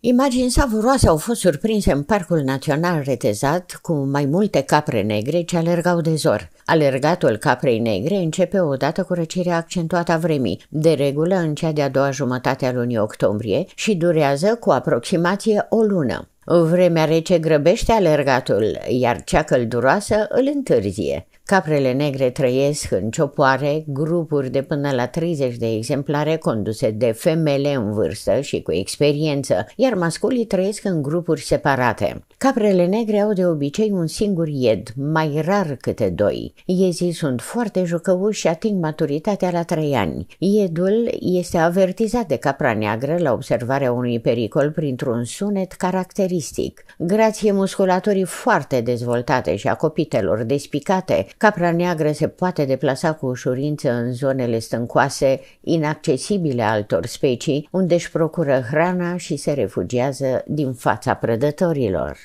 Imagini savuroase au fost surprinse în Parcul Național retezat cu mai multe capre negre ce alergau de zor. Alergatul caprei negre începe odată cu răcirea accentuată a vremii, de regulă în cea de-a doua jumătate a lunii octombrie și durează cu aproximație o lună. Vremea rece grăbește alergatul, iar cea călduroasă îl întârzie. Caprele negre trăiesc în ciopoare grupuri de până la 30 de exemplare conduse de femele în vârstă și cu experiență, iar masculii trăiesc în grupuri separate. Caprele negre au de obicei un singur ied, mai rar câte doi. Iezii sunt foarte jucăuși și ating maturitatea la 3 ani. Iedul este avertizat de capra neagră la observarea unui pericol printr-un sunet caracteristic. Grație musculatorii foarte dezvoltate și a copitelor despicate, Capra neagră se poate deplasa cu ușurință în zonele stâncoase, inaccesibile altor specii, unde își procură hrana și se refugiază din fața prădătorilor.